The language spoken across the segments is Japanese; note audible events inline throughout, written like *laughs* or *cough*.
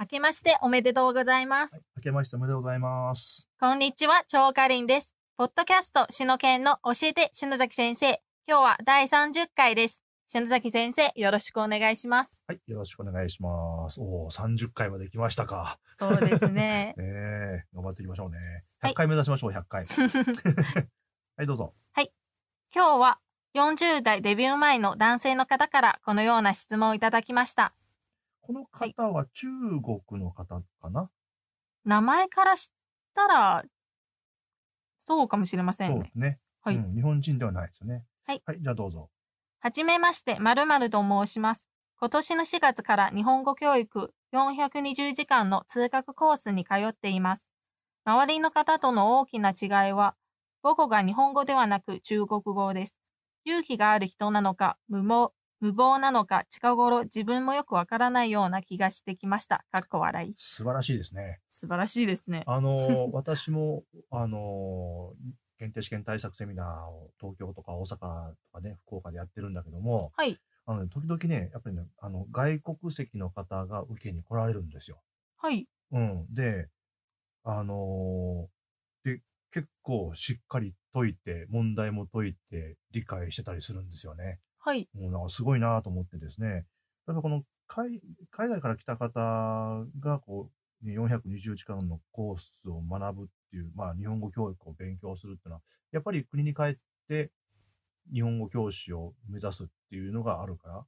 明けましておめでとうございます。はい、明けましておめでとうございます。こんにちは、超かりんです。ポッドキャスト、しのけんの教えて、篠崎先生。今日は第三十回です。篠崎先生、よろしくお願いします。はい、よろしくお願いします。おお、三十回まで来ましたか。そうですね。*laughs* ええ頑張っていきましょうね。百回目指しましょう、はい、回。*laughs* はい、どうぞ。はい。今日は40代デビュー前の男性の方からこのような質問をいただきました。この方は中国の方かな、はい、名前からしたら、そうかもしれませんね。そうですね。はい、うん、日本人ではないですよね。はい。はい、じゃあどうぞ。はじめまして、まると申します。今年の4月から日本語教育420時間の通学コースに通っています。周りの方との大きな違いは、母語が日本語ではなく中国語です。勇気がある人なのか、無謀、無謀なのか、近頃自分もよくわからないような気がしてきました。かっこ笑い。素晴らしいですね。素晴らしいですね。あの、*laughs* 私も、あの、検定試験対策セミナーを東京とか大阪とかね、福岡でやってるんだけども、はい。あの、ね、時々ね、やっぱりね、あの、外国籍の方が受けに来られるんですよ。はい。うん。で、あのー、で、結構しっかり解いて、問題も解いて、理解してたりするんですよね。はい。もうなんかすごいなと思ってですね、例えばこの海海外から来た方がこう420時間のコースを学ぶっていう、まあ、日本語教育を勉強するっていうのは、やっぱり国に帰って日本語教師を目指すっていうのがあるから、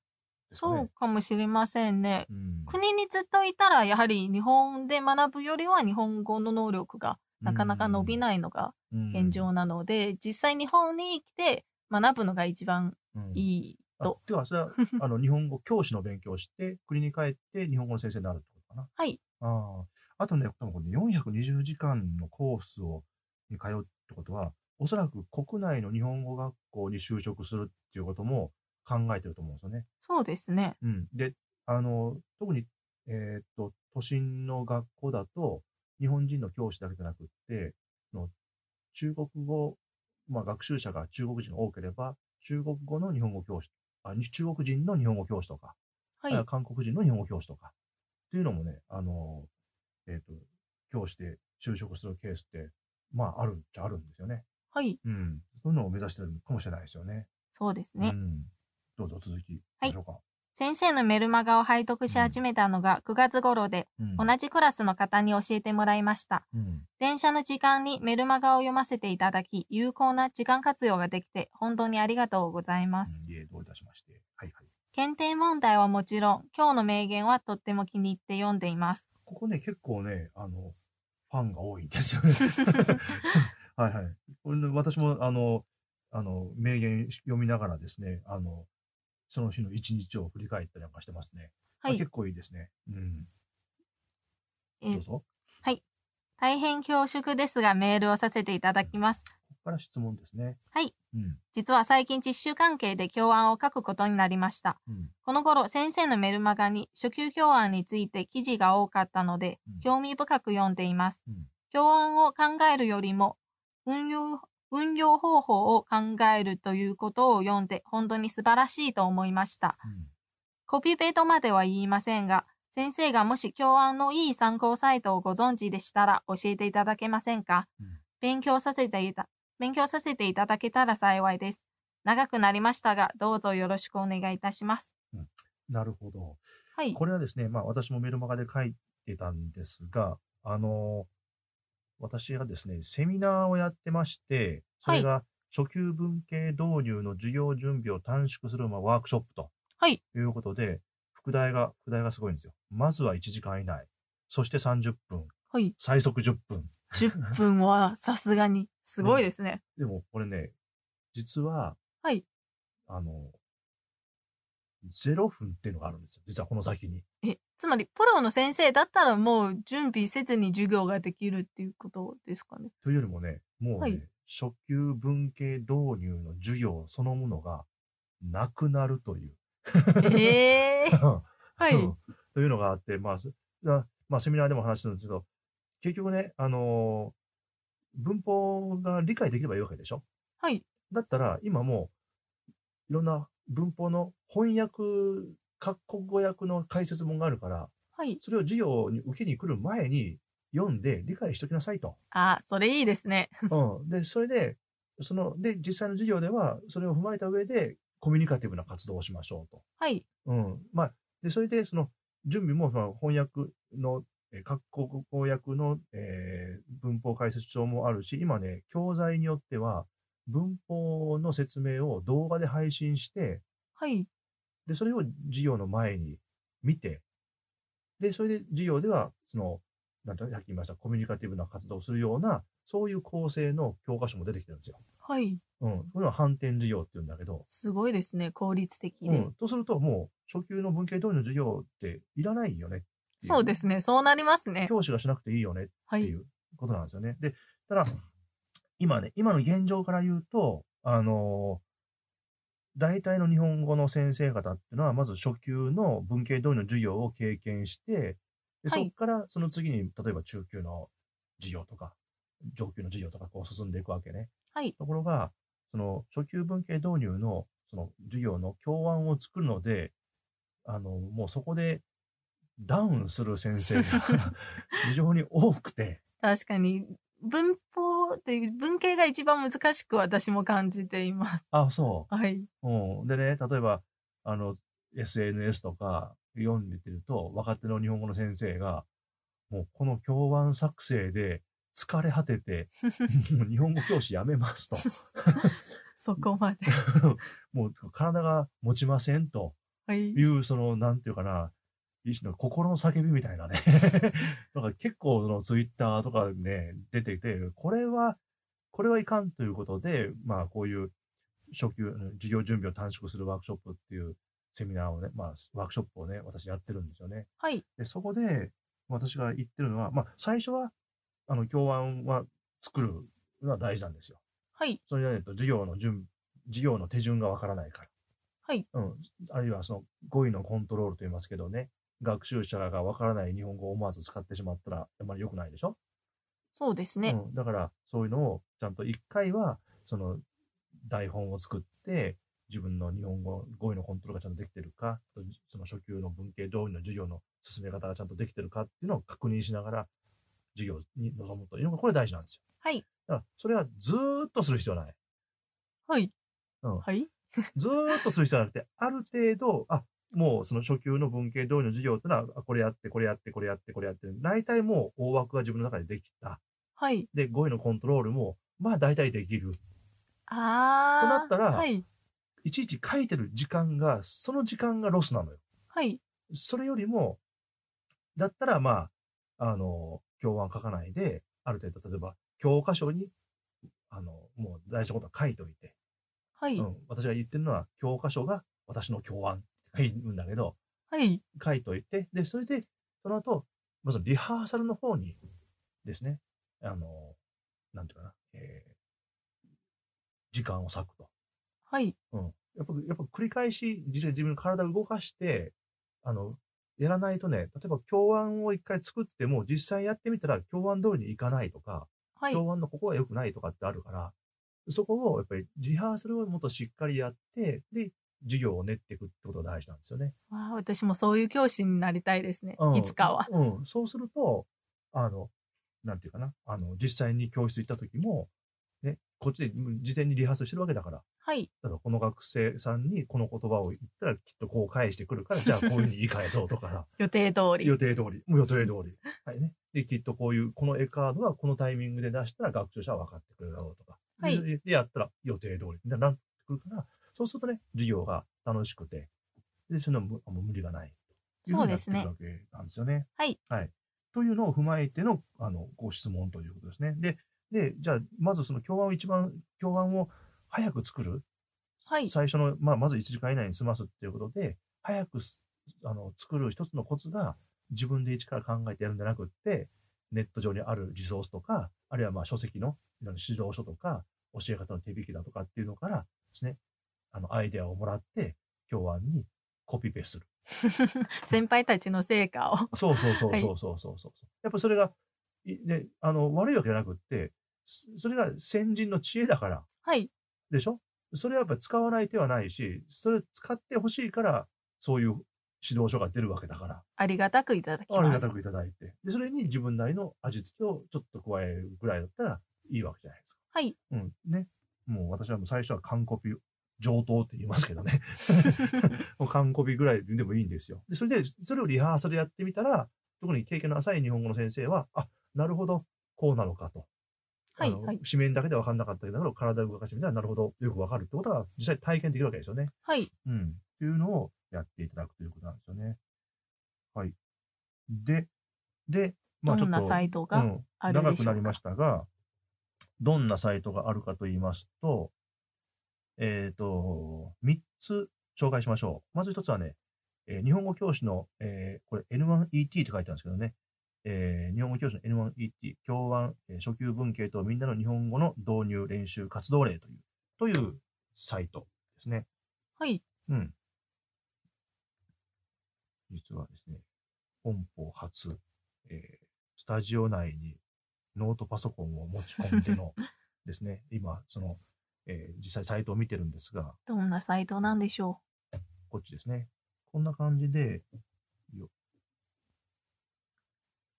そうかもしれませんね、うん、国にずっといたら、やはり日本で学ぶよりは日本語の能力がなかなか伸びないのが現状なので、うんうん、実際日本に来て学ぶのが一番いいと。では、それは、*laughs* あの、日本語教師の勉強をして、国に帰って日本語の先生になるってことかな。はい。ああ。あとね、多分この420時間のコースを、に通うってことは、おそらく国内の日本語学校に就職するっていうことも考えてると思うんですよね。そうですね。うん。で、あの、特に、えー、っと、都心の学校だと、日本人の教師だけじゃなくって、の中国語、まあ、学習者が中国人が多ければ、中国語の日本語教師、あ中国人の日本語教師とか、はい、韓国人の日本語教師とか、っていうのもね、あの、えっ、ー、と、教師で就職するケースって、まあ、あるっちゃあるんですよね。はい。うん。そういうのを目指してるかもしれないですよね。そうですね。うん。どうぞ続き、はい。ましょうか。先生のメルマガを拝読し始めたのが9月頃で、うん、同じクラスの方に教えてもらいました、うん、電車の時間にメルマガを読ませていただき、有効な時間活用ができて、本当にありがとうございます。どういたしまして。はいはい。検定問題はもちろん、今日の名言はとっても気に入って読んでいます。ここね、結構ね、あの、ファンが多いんですよね。*laughs* はいはい。私も、あの、あの、名言読みながらですね、あの、その日の一日を振り返ったりなんかしてますね。はい。結構いいですね。うん。えー、どうぞ。はい。大変恐縮ですが、メールをさせていただきます。うん、ここから質問ですね。はい。うん、実は最近実習関係で教案を書くことになりました。うん、この頃、先生のメルマガに初級教案について記事が多かったので、興味深く読んでいます。うん、教案を考えるよりも、運用運用方法を考えるということを読んで本当に素晴らしいと思いました。うん、コピペとまでは言いませんが、先生がもし教案のいい参考サイトをご存知でしたら教えていただけませんか、うん、勉強させていた、勉強させていただけたら幸いです。長くなりましたが、どうぞよろしくお願いいたします。うん、なるほど。はい。これはですね、まあ私もメルマガで書いてたんですが、あの、私がですね、セミナーをやってまして、それが初級文系導入の授業準備を短縮するまあワークショップということで、はい、副題が、副題がすごいんですよ。まずは1時間以内、そして30分、はい、最速10分。10分は *laughs* さすがにすごいですね。でもこれね、実は、はい。あの、0分っていうのがあるんですよ。実はこの先に。え、つまりポロの先生だったらもう準備せずに授業ができるっていうことですかね。というよりもね、もうね、はい、初級文系導入の授業そのものがなくなるという。ええー、*laughs* はい、というのがあって、まあ、まあ、セミナーでも話したんですけど、結局ね、あのー、文法が理解できればいいわけでしょはい。だったら、今もう、いろんな文法の翻訳各国語訳の解説本があるから、はい、それを授業に受けに来る前に読んで理解しときなさいと。あそれいいですね。うん。で、それで、その、で、実際の授業では、それを踏まえた上で、コミュニカティブな活動をしましょうと。はい。うん。まあ、で、それで、その、準備も、その翻訳の、え各国語訳の、えー、文法解説書もあるし、今ね、教材によっては、文法の説明を動画で配信して、はい。で、それを授業の前に見て、で、それで授業では、その、なんてさっき言いました、コミュニカティブな活動をするような、そういう構成の教科書も出てきてるんですよ。はい。うん。それは反転授業っていうんだけど。すごいですね、効率的に。うん。とすると、もう、初級の文系通りの授業っていらないよねそうですね、そうなりますね。教師がしなくていいよねっていうことなんですよね。はい、で、ただ、今ね、今の現状から言うと、あのー、大体の日本語の先生方っていうのは、まず初級の文系通りの授業を経験して、でそこからその次に、例えば中級の授業とか、上級の授業とかこう進んでいくわけね。はい。ところが、その初級文系導入のその授業の教案を作るので、あの、もうそこでダウンする先生が *laughs* *laughs* 非常に多くて。確かに、文法という文系が一番難しく私も感じています。あ、そう。はい。うん。でね、例えば、あの、SNS とか読んでてると、若手の日本語の先生が、もうこの教案作成で疲れ果てて、*laughs* もう日本語教師やめますと。*laughs* そこまで。*laughs* もう体が持ちませんと。はい。いう、その、なんていうかな、の心の叫びみたいなねだ *laughs* から結構のツイッターとかね、出ていて、これは、これはいかんということで、まあこういう初級、授業準備を短縮するワークショップっていうセミナーをね、まあワークショップをね、私やってるんですよね。はい。で、そこで私が言ってるのは、まあ最初は、あの、教案は作るのは大事なんですよ。はい。それじゃないと授業の準、授業の手順がわからないから。はい。うん。あるいはその語彙のコントロールと言いますけどね、学習者がわからない日本語を思わず使ってしまったら、あまり良くないでしょそうですね、うん、だから、そういうのをちゃんと一回は、その台本を作って、自分の日本語、語彙のコントロールがちゃんとできてるか、その初級の文系同意の授業の進め方がちゃんとできてるかっていうのを確認しながら、授業に臨むというのが、これ大事なんですよ。はい。だから、それはずーっとする必要ない。はい。うん。はい。ずーっとする必要なくて、ある程度、あ、もうその初級の文系通りの授業というのは、これやって、これやって、これやって、これやって、大体もう大枠が自分の中でできた。はい。で、語彙のコントロールも、まあ大体できる。ああ。となったら、はい。いちいち書いてる時間が、その時間がロスなのよ。はい。それよりも、だったらまあ、あの、教案書かないで、ある程度、例えば、教科書に、あの、もう大事なことは書いといて。はい、うん。私が言ってるのは、教科書が私の教案はいんだけど、はい。書いといて、で、それで、その後、まずリハーサルの方にですね、あの、なんていうかな、えー、時間を割くと。はい。うん。やっぱ、やっぱ繰り返し、実際自分の体を動かして、あの、やらないとね、例えば教案を一回作っても、実際やってみたら教案通りにいかないとか、はい、教案のここは良くないとかってあるから、そこをやっぱりリハーサルをもっとしっかりやって、で、授業を練っていくってことが大事なんですよね。わ私もそういう教師になりたいですね、うん、いつかは。うん、そうすると、あの、なんていうかな、あの、実際に教室行った時も、ね、こっちで事前にリハーサルしてるわけだから。はい。だこの学生さんにこの言葉を言ったらきっとこう返してくるから、*laughs* じゃあこういうふうに言い返そうとか。予定通り。予定通り。もう予定通り。はいね。で、きっとこういう、この絵カードはこのタイミングで出したら学習者は分かってくるだろうとか。はい。で、やったら予定通り。なってくるから、そうするとね、授業が楽しくて、で、そのも無理がないというふうになってるわけなんですよね。はい。はい。というのを踏まえての、あの、ご質問ということですね。で、で、じゃあ、まずその教案を一番、教案を早く作る。はい。最初の、まあ、まず1時間以内に済ますっていうことで、早く、あの、作る一つのコツが、自分で一から考えてやるんじゃなくって、ネット上にあるリソースとか、あるいはまあ書籍の指導書とか、教え方の手引きだとかっていうのからですね、あの、アイデアをもらって、教案にコピペする。*laughs* 先輩たちの成果を。そうそうそうそうそうそうそう、はい、やっぱそれが、ね、あの、悪いわけじゃなくって、それが先人の知恵だから。はい。でしょそれはやっぱ使わない手はないし、それ使ってほしいから、そういう指導書が出るわけだから。ありがたくいただきます。ありがたくいただいて。で、それに自分なりの味付けをちょっと加えるぐらいだったらいいわけじゃないですか。はい。うん。ね。もう私はもう最初は完コピ上等って言いますけどね。*laughs* もう完コピぐらいでもいいんですよ。でそれで、それをリハーサルやってみたら、特に経験の浅い日本語の先生は、あ、なるほど、こうなのかと。はい、はい。紙面だけで分かんなかったけど、体を動かしてみたら、なるほど、よく分かるってことが実際体験できるわけですよね。はい。うん。っていうのをやっていただくということなんですよね。はい。で、で、まあちょっと、どんなサイトがあるでか、うん、長くなりましたが、どんなサイトがあるかと言いますと、えっ、ー、と、3つ紹介しましょう。まず1つはね、えー、日本語教師の、えー、これ N1ET って書いてあるんですけどね、えー、日本語教師の N1ET、教案、え初級文系とみんなの日本語の導入、練習、活動例という、というサイトですね。はい。うん。実はですね、本邦初、えスタジオ内にノートパソコンを持ち込んでのですね、*laughs* 今、その、えー、実際サイトを見てるんですが。どんなサイトなんでしょうこっちですね。こんな感じで、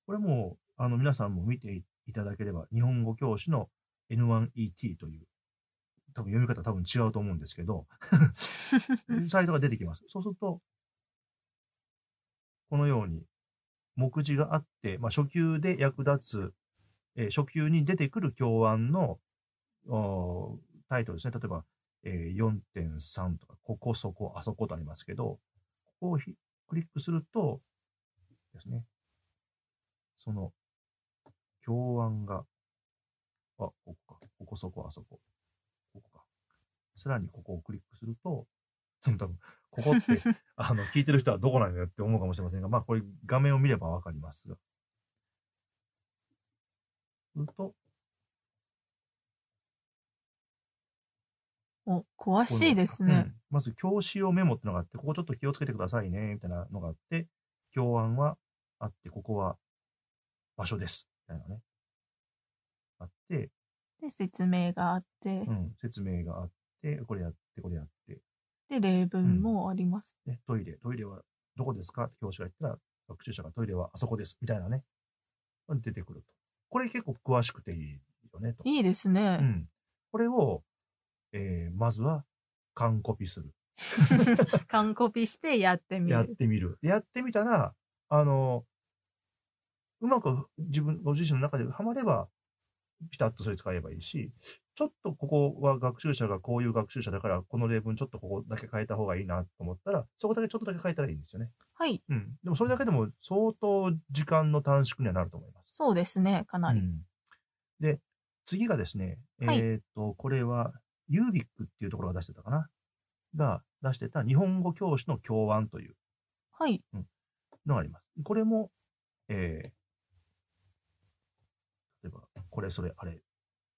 これも、あの、皆さんも見ていただければ、日本語教師の N1ET という、多分読み方多分違うと思うんですけど、*laughs* サイトが出てきます。そうすると、このように、目次があって、まあ、初級で役立つ、えー、初級に出てくる教案の、タイトルですね。例えば、え4.3とか、ここ、そこ、あそことありますけど、ここをクリックするとですね、その、教案が、あ、ここか、ここ、そこ、あそこ、ここか。さらにここをクリックすると、多分、ここって、*laughs* あの、聞いてる人はどこなんだよって思うかもしれませんが、まあ、これ画面を見ればわかりますが。すると、お詳しいですね、うん、まず教師用メモってのがあってここちょっと気をつけてくださいねみたいなのがあって教案はあってここは場所ですみたいなねあってで説明があって、うん、説明があってこれやってこれやってで例文もあります、うん、トイレトイレはどこですかって教師が言ったら学習者がトイレはあそこですみたいなね出てくるとこれ結構詳しくていいよねといいですね、うん、これをえー、まずは完コピする。*laughs* 完コピしてやってみる。やってみる。やってみたら、あの、うまく自分、ご自身の中でハマれば、ピタッとそれ使えばいいし、ちょっとここは学習者がこういう学習者だから、この例文ちょっとここだけ変えた方がいいなと思ったら、そこだけちょっとだけ変えたらいいんですよね。はい。うん。でもそれだけでも相当時間の短縮にはなると思います。そうですね、かなり。うん、で、次がですね、えっ、と、これは、ユービックっていうところが出してたかな。が出してた日本語教師の教案という、はい。うん、のがあります。これも、えー、例えば、これ、それ、あれ、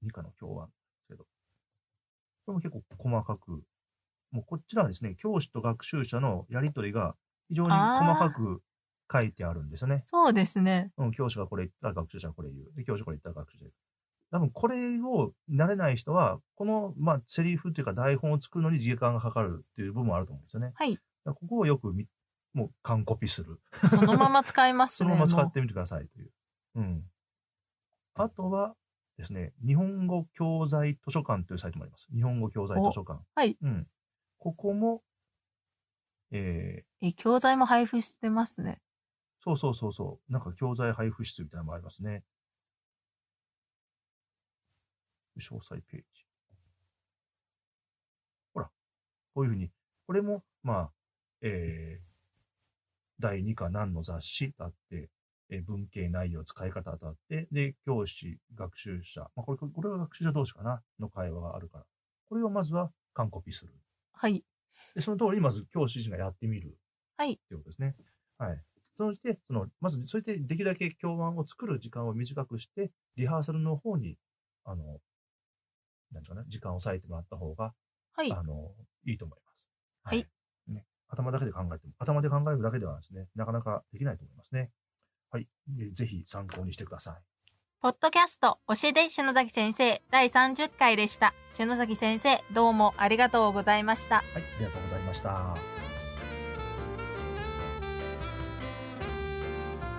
二カの教案ですけど、これも結構細かく、もうこっちらはですね、教師と学習者のやりとりが非常に細かく書いてあるんですよね。そうですね。うん、教師がこれ言ったら学習者はこれ言う。で、教師これ言ったら学習者多分これを慣れない人は、この、まあ、セリフというか台本を作るのに時間がかかるっていう部分もあると思うんですよね。はい。ここをよくみ、もう、完コピする。そのまま使いますね。*laughs* そのまま使ってみてくださいという。うん。あとはですね、日本語教材図書館というサイトもあります。日本語教材図書館。はい。うん。ここも、えー、え、教材も配布してますね。そうそうそうそう。なんか教材配布室みたいなのもありますね。詳細ページ。ほら、こういうふうに、これも、まあ、えー、第2課何の雑誌だって、えー、文系内容、使い方だって、で、教師、学習者、まあ、これ、これは学習者同士かな、の会話があるから、これをまずは完コピする。はい。で、その通り、まず教師陣がやってみる。はい。っていうことですね。はい。そして、その、まず、それでできるだけ教案を作る時間を短くして、リハーサルの方に、あの、なんてかな、時間を割いてもらった方が、はい。あの、いいと思います。はい。はい、ね、頭だけで考えても、頭で考えるだけではですね、なかなかできないと思いますね。はい。ぜひ参考にしてください。ポッドキャスト教えて篠崎先生第30回でした。篠崎先生、どうもありがとうございました。はい、ありがとうございました。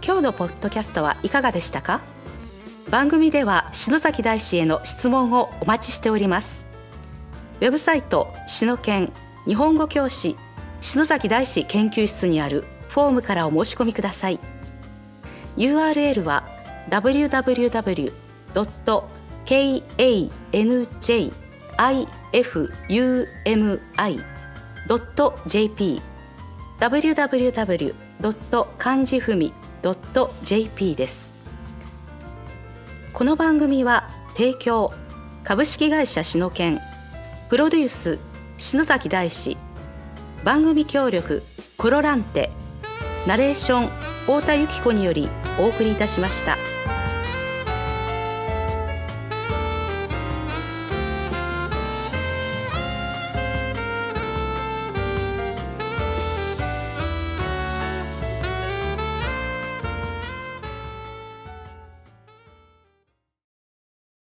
今日のポッドキャストはいかがでしたか番組では篠崎大師への質問をお待ちしておりますウェブサイト篠研日本語教師篠崎大師研究室にあるフォームからお申し込みください URL は www.kanjifumi.jp www. 漢字ふみ .jp ですこの番組は提供株式会社篠ノプロデュース篠崎大志番組協力コロランテナレーション太田由紀子によりお送りいたしました。